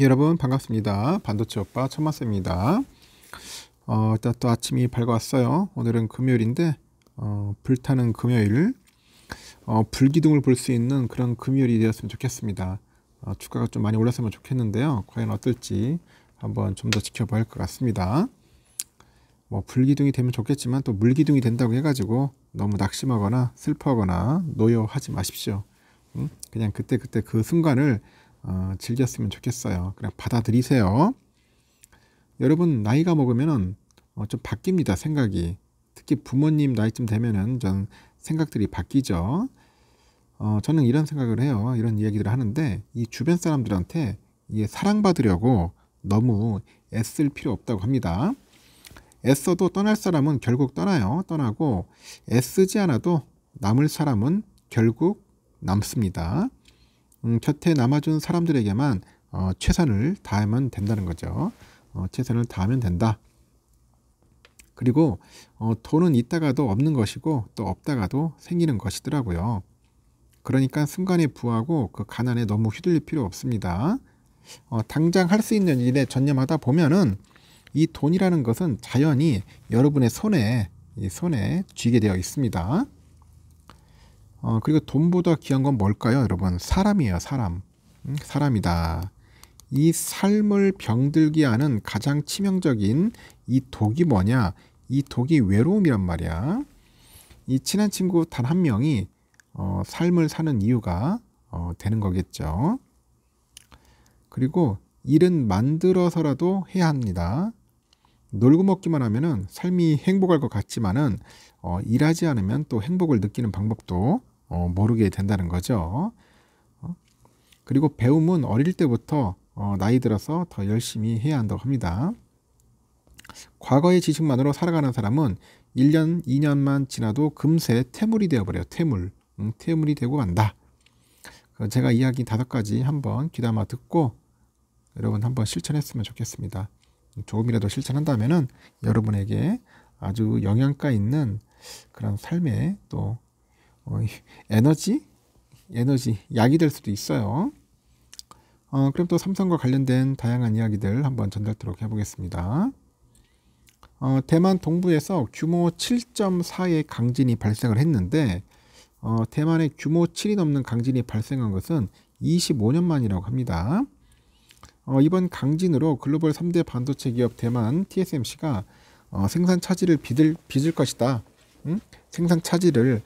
여러분 반갑습니다. 반도체 오빠 천마쌤입니다. 어, 일단 또 아침이 밝아왔어요. 오늘은 금요일인데 어, 불타는 금요일 어, 불기둥을 볼 수 있는 그런 금요일이 되었으면 좋겠습니다. 어, 주가가 좀 많이 올랐으면 좋겠는데요. 과연 어떨지 한번 좀 더 지켜봐야 할 것 같습니다. 뭐 불기둥이 되면 좋겠지만 또 물기둥이 된다고 해가지고 너무 낙심하거나 슬퍼하거나 노여하지 마십시오. 응? 그냥 그때 그때 그 순간을 어, 즐겼으면 좋겠어요. 그냥 받아들이세요. 여러분 나이가 먹으면은 어, 좀 바뀝니다 생각이. 특히 부모님 나이쯤 되면은 전 생각들이 바뀌죠. 어, 저는 이런 생각을 해요. 이런 이야기들을 하는데 이 주변 사람들한테 이게 사랑받으려고 너무 애쓸 필요 없다고 합니다. 애써도 떠날 사람은 결국 떠나요. 떠나고 애쓰지 않아도 남을 사람은 결국 남습니다. 음, 곁에 남아준 사람들에게만 어, 최선을 다하면 된다는 거죠. 어, 최선을 다하면 된다. 그리고 어, 돈은 있다가도 없는 것이고 또 없다가도 생기는 것이더라고요. 그러니까 순간에 부하고 그 가난에 너무 휘둘릴 필요 없습니다. 어, 당장 할 수 있는 일에 전념하다 보면은 이 돈이라는 것은 자연히 여러분의 손에 이 손에 쥐게 되어 있습니다. 어, 그리고 돈보다 귀한 건 뭘까요, 여러분? 사람이에요, 사람. 응? 사람이다. 이 삶을 병들게 하는 가장 치명적인 이 독이 뭐냐? 이 독이 외로움이란 말이야. 이 친한 친구 단 한 명이 어, 삶을 사는 이유가 어, 되는 거겠죠. 그리고 일은 만들어서라도 해야 합니다. 놀고 먹기만 하면은 삶이 행복할 것 같지만은 어, 일하지 않으면 또 행복을 느끼는 방법도 어, 모르게 된다는 거죠. 어? 그리고 배움은 어릴 때부터 어, 나이 들어서 더 열심히 해야 한다고 합니다. 과거의 지식만으로 살아가는 사람은 1년, 2년만 지나도 금세 태물이 되어버려요. 태물. 응, 태물이 되고 간다. 그 제가 이야기 다섯 가지 한번 귀담아 듣고 여러분 한번 실천했으면 좋겠습니다. 조금이라도 실천한다면 여러분에게 아주 영양가 있는 그런 삶에또 어, 에너지 에너지 약이 될 수도 있어요. 어, 그럼 또 삼성과 관련된 다양한 이야기들 한번 전달토록 해보겠습니다. 어, 대만 동부에서 규모 7.4의 강진이 발생을 했는데 어, 대만의 규모 7이 넘는 강진이 발생한 것은 25년 만이라고 합니다. 어, 이번 강진으로 글로벌 3대 반도체 기업 대만 TSMC가 어, 생산 차질을 빚을, 빚을 것이다. 응? 음? 생산 차질을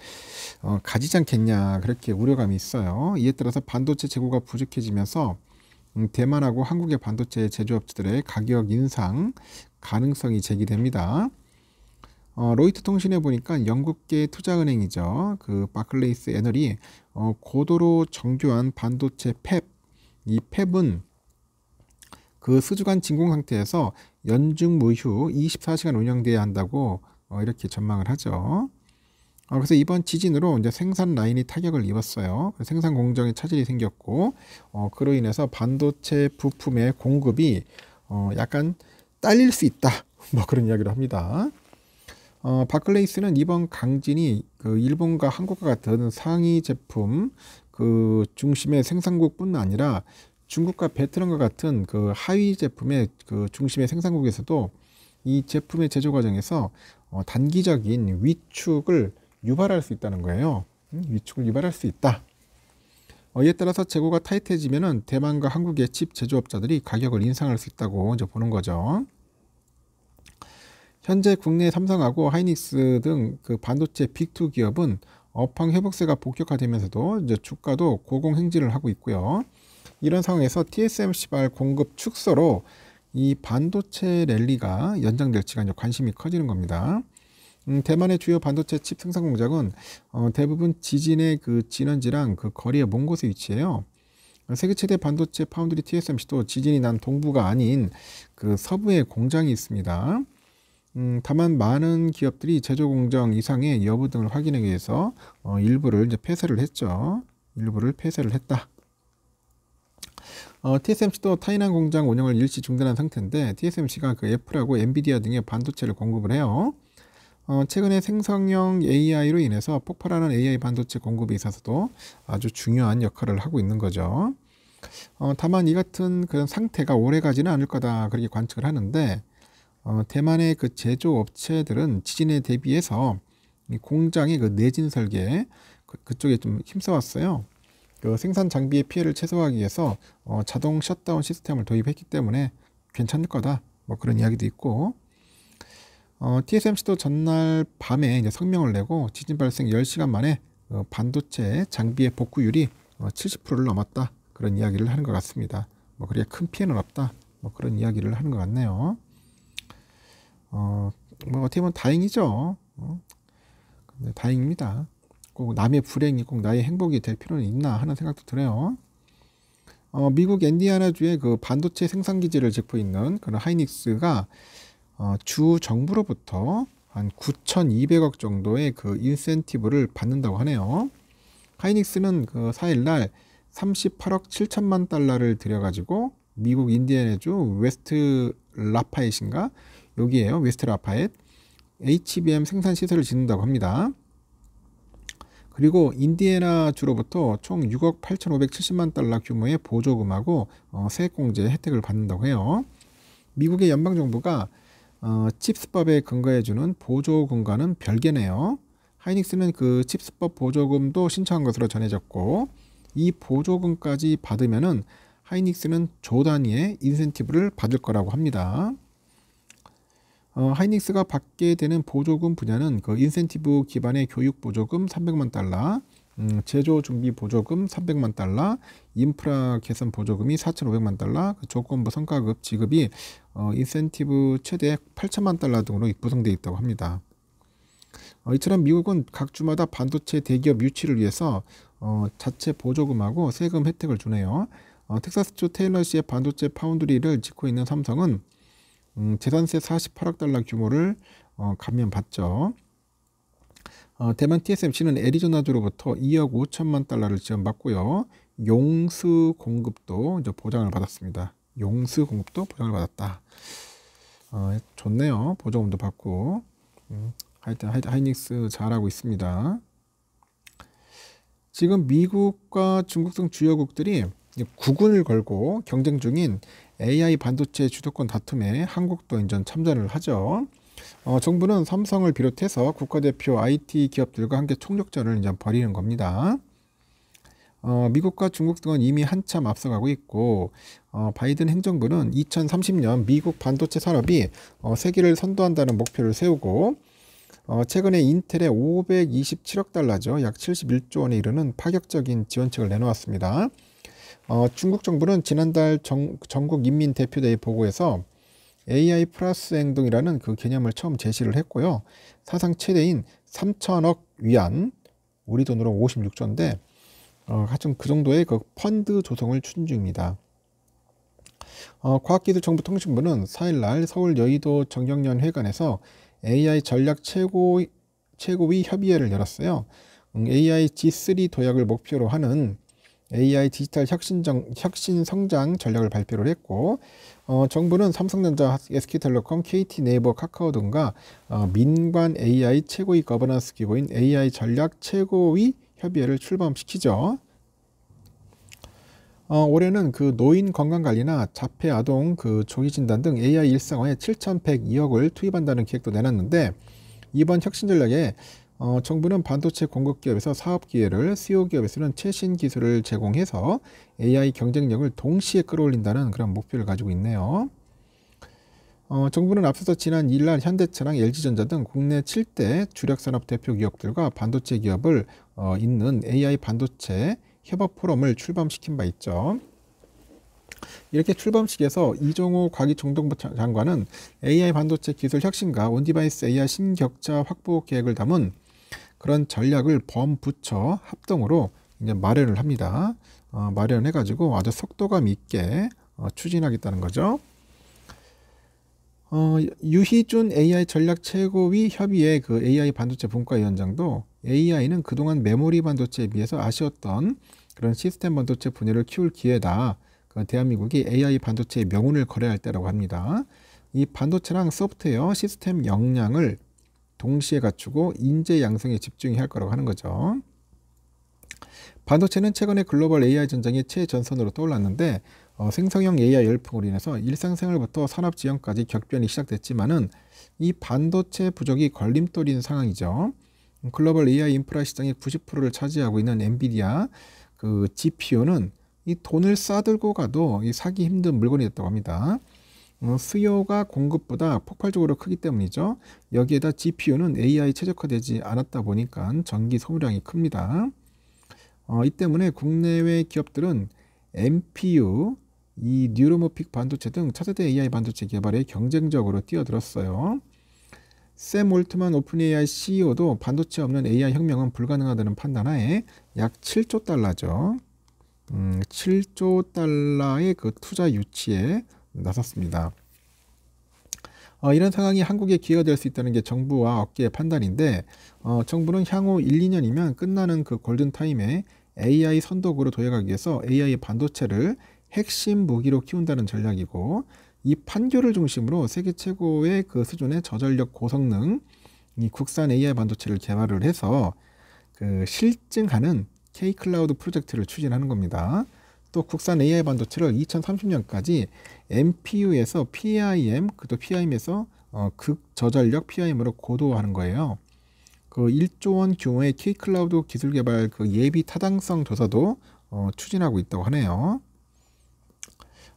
어, 가지지 않겠냐 그렇게 우려감이 있어요. 이에 따라서 반도체 재고가 부족해지면서 음, 대만하고 한국의 반도체 제조업체들의 가격 인상 가능성이 제기됩니다. 어, 로이트 통신에 보니까 영국계 투자은행이죠. 그 바클레이스 애널이 어, 고도로 정교한 반도체 팹, 이 팹은 그 수주관 진공 상태에서 연중 무휴 24시간 운영돼야 한다고 어, 이렇게 전망을 하죠. 어, 그래서 이번 지진으로 이제 생산 라인이 타격을 입었어요. 생산 공정에 차질이 생겼고, 어, 그로 인해서 반도체 부품의 공급이 어, 약간 딸릴 수 있다. 뭐 그런 이야기를 합니다. 어, 바클레이스는 이번 강진이 그 일본과 한국과 같은 상위 제품 그 중심의 생산국뿐 아니라 중국과 베트남과 같은 그 하위 제품의 그 중심의 생산국에서도 이 제품의 제조 과정에서 어, 단기적인 위축을 유발할 수 있다는 거예요. 음, 위축을 유발할 수 있다. 어, 이에 따라서 재고가 타이트해지면 대만과 한국의 칩 제조업자들이 가격을 인상할 수 있다고 이제 보는 거죠. 현재 국내 삼성하고 하이닉스 등 그 반도체 빅2 기업은 업황 회복세가 복격화되면서도 이제 주가도 고공행진을 하고 있고요. 이런 상황에서 TSMC발 공급 축소로 이 반도체 랠리가 연장될지가 관심이 커지는 겁니다. 음, 대만의 주요 반도체 칩 생산 공장은 어, 대부분 지진의 그 진원지랑 그 거리의 먼 곳에 위치해요. 세계 최대 반도체 파운드리 TSMC도 지진이 난 동부가 아닌 그 서부에 공장이 있습니다. 음, 다만 많은 기업들이 제조 공정 이상의 여부 등을 확인하기 위해서 어, 일부를 이제 폐쇄를 했죠. 일부를 폐쇄를 했다. 어, TSMC도 타이난 공장 운영을 일시 중단한 상태인데 TSMC가 그 애플하고 엔비디아 등의 반도체를 공급을 해요. 어, 최근에 생성형 AI로 인해서 폭발하는 AI 반도체 공급에 있어서도 아주 중요한 역할을 하고 있는 거죠. 어, 다만 이 같은 그런 상태가 오래 가지는 않을 거다 그렇게 관측을 하는데 어, 대만의 그 제조업체들은 지진에 대비해서 이 공장의 그 내진 설계 그, 쪽에좀 힘써왔어요. 그 생산 장비의 피해를 최소화하기 위해서 어, 자동 셧다운 시스템을 도입했기 때문에 괜찮을 거다 뭐 그런 이야기도 있고 어, TSMC도 전날 밤에 이제 성명을 내고 지진 발생 10시간 만에 어, 반도체 장비의 복구율이 어, 70%를 넘었다. 그런 이야기를 하는 것 같습니다. 뭐그래큰 피해는 없다. 뭐 그런 이야기를 하는 것 같네요. 어, 뭐 어떻게 보면 다행이죠. 어? 근데 다행입니다. 꼭 남의 불행이 꼭 나의 행복이 될 필요는 있나 하는 생각도 들어요. 어, 미국 엔디아나주의 그 반도체 생산 기지를 짓고 있는 그런 하이닉스가 어, 주 정부로부터 한 9,200억 정도의 그 인센티브를 받는다고 하네요. 하이닉스는 그 4일날 38억 7천만 달러를 들여가지고 미국 인디애나주 웨스트 라파엣인가 여기에요. 웨스트 라파엣 HBM 생산 시설을 짓는다고 합니다. 그리고 인디애나 주로부터 총 6억 8,570만 달러 규모의 보조금하고 어, 세액공제 혜택을 받는다고 해요. 미국의 연방 정부가 어, 칩스법에 근거해주는 보조금과는 별개네요. 하이닉스는 그 칩스법 보조금도 신청한 것으로 전해졌고 이 보조금까지 받으면은 하이닉스는 조 단위의 인센티브를 받을 거라고 합니다. 어, 하이닉스가 받게 되는 보조금 분야는 그 인센티브 기반의 교육 보조금 300만 달러, 음, 제조 준비 보조금 300만 달러, 인프라 개선 보조금이 4,500만 달러, 그 조건부 성과급 지급이 어, 인센티브 최대 8천만 달러 등으로 구성되어 있다고 합니다. 어, 이처럼 미국은 각 주마다 반도체 대기업 유치를 위해서 어, 자체 보조금하고 세금 혜택을 주네요. 어, 텍사스주 테일러시의 반도체 파운드리를 짓고 있는 삼성은 음, 재산세 48억 달러 규모를 어, 감면받죠. 어, 대만 TSMC는 애리조나주로부터 2억 5천만 달러를 지원받고요. 용수 공급도 보장을 받았습니다. 용수 공급도 보장을 받았다. 어, 좋네요. 보조금도 받고 음, 하여튼 하이닉스 잘하고 있습니다. 지금 미국과 중국 등 주요국들이 국군을 걸고 경쟁 중인 AI 반도체 주도권 다툼에 한국도 인전 참전을 하죠. 어, 정부는 삼성을 비롯해서 국가대표 IT 기업들과 함께 총력전을 이제 벌이는 겁니다. 어, 미국과 중국 등은 이미 한참 앞서가고 있고 어, 바이든 행정부는 2030년 미국 반도체 산업이 어, 세계를 선도한다는 목표를 세우고 어, 최근에 인텔에 527억 달러죠. 약 71조 원에 이르는 파격적인 지원책을 내놓았습니다. 어, 중국 정부는 지난달 정, 전국 인민대표대회 보고에서 AI 플러스 행동이라는 그 개념을 처음 제시를 했고요. 사상 최대인 3천억 위안, 우리 돈으로 56조인데 어, 하여튼 그 정도의 그 펀드 조성을 추진 중입니다. 어, 과학기술정보통신부는 4일날 서울 여의도 정경련회관에서 AI 전략 최고, 최고위 협의회를 열었어요. 음, AI G3 도약을 목표로 하는 AI 디지털 혁신, 정, 혁신 성장 전략을 발표를 했고 어, 정부는 삼성전자, SK텔레콤, KT, 네이버, 카카오 등과 어, 민관 AI 최고위 거버넌스 기구인 AI 전략 최고위 협의회를 출범시키죠. 어, 올해는 그 노인 건강관리나 자폐 아동 그 조기진단 등 AI 일상화에 7,102억을 투입한다는 계획도 내놨는데 이번 혁신전략에 어, 정부는 반도체 공급 기업에서 사업 기회를, 수요 기업에서는 최신 기술을 제공해서 AI 경쟁력을 동시에 끌어올린다는 그런 목표를 가지고 있네요. 어, 정부는 앞서서 지난 2일날 현대차랑 LG전자 등 국내 7대 주력 산업 대표 기업들과 반도체 기업을 어, 잇는 AI 반도체 협업 포럼을 출범시킨 바 있죠. 이렇게 출범식에서 이종호 과기총동부 장관은 AI 반도체 기술 혁신과 온디바이스 AI 신격자 확보 계획을 담은 그런 전략을 범부처 합동으로 이제 마련을 합니다. 어, 마련해가지고 아주 속도감 있게 어, 추진하겠다는 거죠. 어, 유희준 AI 전략 최고위 협의회 그 AI 반도체 분과위원장도 AI는 그동안 메모리 반도체에 비해서 아쉬웠던 그런 시스템 반도체 분야를 키울 기회다. 그 대한민국이 AI 반도체의 명운을 거래할 때라고 합니다. 이 반도체랑 소프트웨어 시스템 역량을 동시에 갖추고 인재 양성에 집중해야 할 거라고 하는 거죠. 반도체는 최근에 글로벌 AI 전쟁의 최전선으로 떠올랐는데 어, 생성형 AI 열풍으로 인해서 일상생활부터 산업 지형까지 격변이 시작됐지만은 이 반도체 부족이 걸림돌인 상황이죠. 글로벌 AI 인프라 시장의 90%를 차지하고 있는 엔비디아 그 GPU는 이 돈을 싸들고 가도 이 사기 힘든 물건이 됐다고 합니다. 어, 수요가 공급보다 폭발적으로 크기 때문이죠. 여기에다 GPU는 AI 최적화되지 않았다 보니까 전기 소모량이 큽니다. 어, 이 때문에 국내외 기업들은 MPU, 이 뉴로모픽 반도체 등 차세대 AI 반도체 개발에 경쟁적으로 뛰어들었어요. 샘 올트만 오픈AI CEO도 반도체 없는 AI 혁명은 불가능하다는 판단하에 약 7조 달러죠. 음, 7조 달러의 그 투자 유치에 나섰습니다. 어, 이런 상황이 한국에기여될수 있다는 게 정부와 업계의 판단인데 어, 정부는 향후 1, 2년이면 끝나는 그 골든타임에 AI 선도국으로 도약하기 위해서 AI 반도체를 핵심 무기로 키운다는 전략이고 이 판교를 중심으로 세계 최고의 그 수준의 저전력 고성능 이 국산 AI 반도체를 개발을 해서 그 실증하는 K 클라우드 프로젝트를 추진하는 겁니다. 또 국산 AI 반도체를 2030년까지 MPU에서 PIM, 또 PIM에서 어, 극저전력 PIM으로 고도화하는 거예요. 그 1조 원 규모의 K클라우드 기술 개발 그 예비 타당성 조사도 어, 추진하고 있다고 하네요.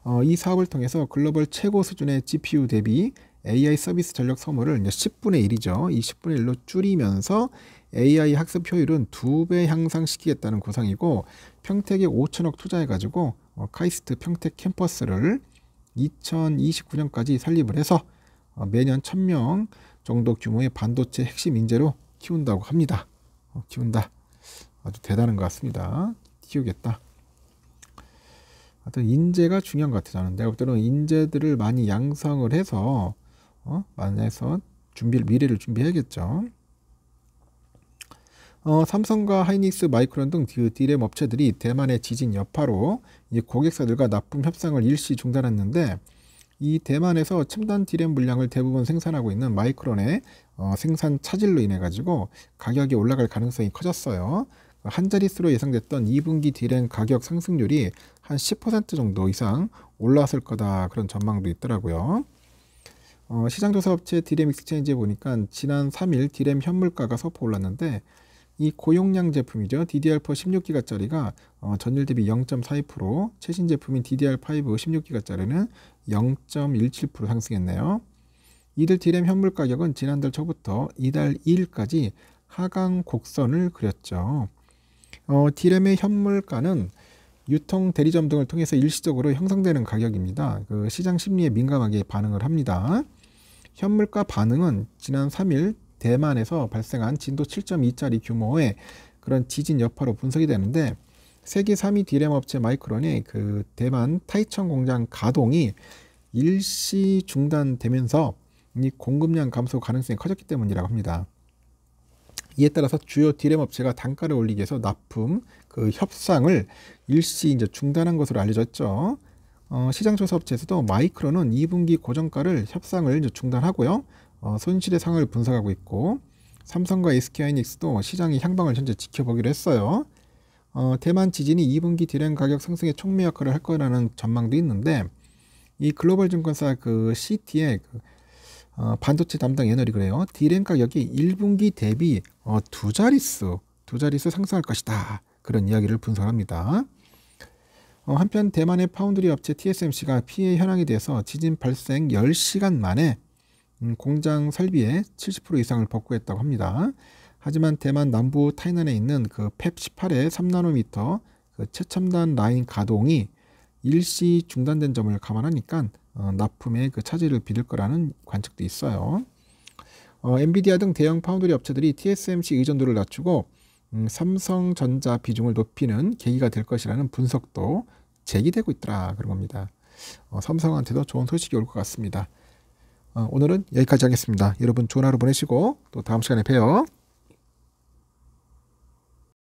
어, 이 사업을 통해서 글로벌 최고 수준의 GPU 대비 AI 서비스 전력 소모를 10분의 1이죠. 이 10분의 1로 줄이면서 AI 학습 효율은 두 배 향상시키겠다는 구상이고 평택에 5천억 투자해가지고 어, 카이스트 평택 캠퍼스를 2029년까지 설립을 해서 어, 매년 1000명 정도 규모의 반도체 핵심 인재로 키운다고 합니다. 어, 키운다. 아주 대단한 것 같습니다. 키우겠다. 하여튼 인재가 중요한 것 같아요. 저는 내가 볼 때는 인재들을 많이 양성을 해서 어? 만약에 서 준비를 미래를 준비해야겠죠. 어, 삼성과 하이닉스, 마이크론 등그 딜램 업체들이 대만의 지진 여파로 고객사들과 납품 협상을 일시 중단했는데 이 대만에서 첨단 디램 물량을 대부분 생산하고 있는 마이크론의 어, 생산 차질로 인해 가지고 가격이 올라갈 가능성이 커졌어요. 한 자릿수로 예상됐던 2분기 디램 가격 상승률이 한 10% 정도 이상 올라왔을 거다 그런 전망도 있더라고요. 어, 시장조사업체 디램 익스체인지에 보니까 지난 3일 디램 현물가가 서포 올랐는데 이 고용량 제품이죠. DDR4 16기가짜리가 어, 전율 대비 0.42%, 최신 제품인 DDR5 16기가짜리는 0.17% 상승했네요. 이들 디램 현물 가격은 지난달 초부터 이달 2일까지 하강 곡선을 그렸죠. 어, 디램의 현물가는 유통 대리점 등을 통해서 일시적으로 형성되는 가격입니다. 그 시장 심리에 민감하게 반응을 합니다. 현물가 반응은 지난 3일 대만에서 발생한 진도 7.2짜리 규모의 그런 지진 여파로 분석이 되는데 세계 3위 디램 업체 마이크론의그 대만 타이천 공장 가동이 일시 중단되면서 이 공급량 감소 가능성이 커졌기 때문이라고 합니다. 이에 따라서 주요 디램 업체가 단가를 올리기 위해서 납품 그 협상을 일시 이제 중단한 것으로 알려졌죠. 어, 시장 조사 업체에서도 마이크론은 2분기 고정가를 협상을 이제 중단하고요. 어, 손실의 상을 분석하고 있고 삼성과 SK하이닉스도 시장이 향방을 현재 지켜보기로 했어요. 어, 대만 지진이 2분기 디램 가격 상승의 촉매 역할을 할 거라는 전망도 있는데 이 글로벌 증권사 그 CT의 그, 어, 반도체 담당 애널이 그래요. 디램 가격이 1분기 대비 어, 두 자릿수 두 자릿수 상승할 것이다. 그런 이야기를 분석합니다. 어, 한편 대만의 파운드리 업체 TSMC가 피해 현황에 대해서 지진 발생 10시간 만에 음, 공장 설비의 70% 이상을 복구했다고 합니다. 하지만 대만 남부 타이난에 있는 그 펩18의 3나노미터 그 최첨단 라인 가동이 일시 중단된 점을 감안하니까 어, 납품에 그 차질을 빚을 거라는 관측도 있어요. 어, 엔비디아 등 대형 파운드리 업체들이 TSMC 의존도를 낮추고 음, 삼성전자 비중을 높이는 계기가 될 것이라는 분석도 제기되고 있더라 그런 겁니다. 어, 삼성한테도 좋은 소식이 올 것 같습니다. 어, 오늘은 여기까지 하겠습니다. 여러분 좋은 하루 보내시고 또 다음 시간에 봬요.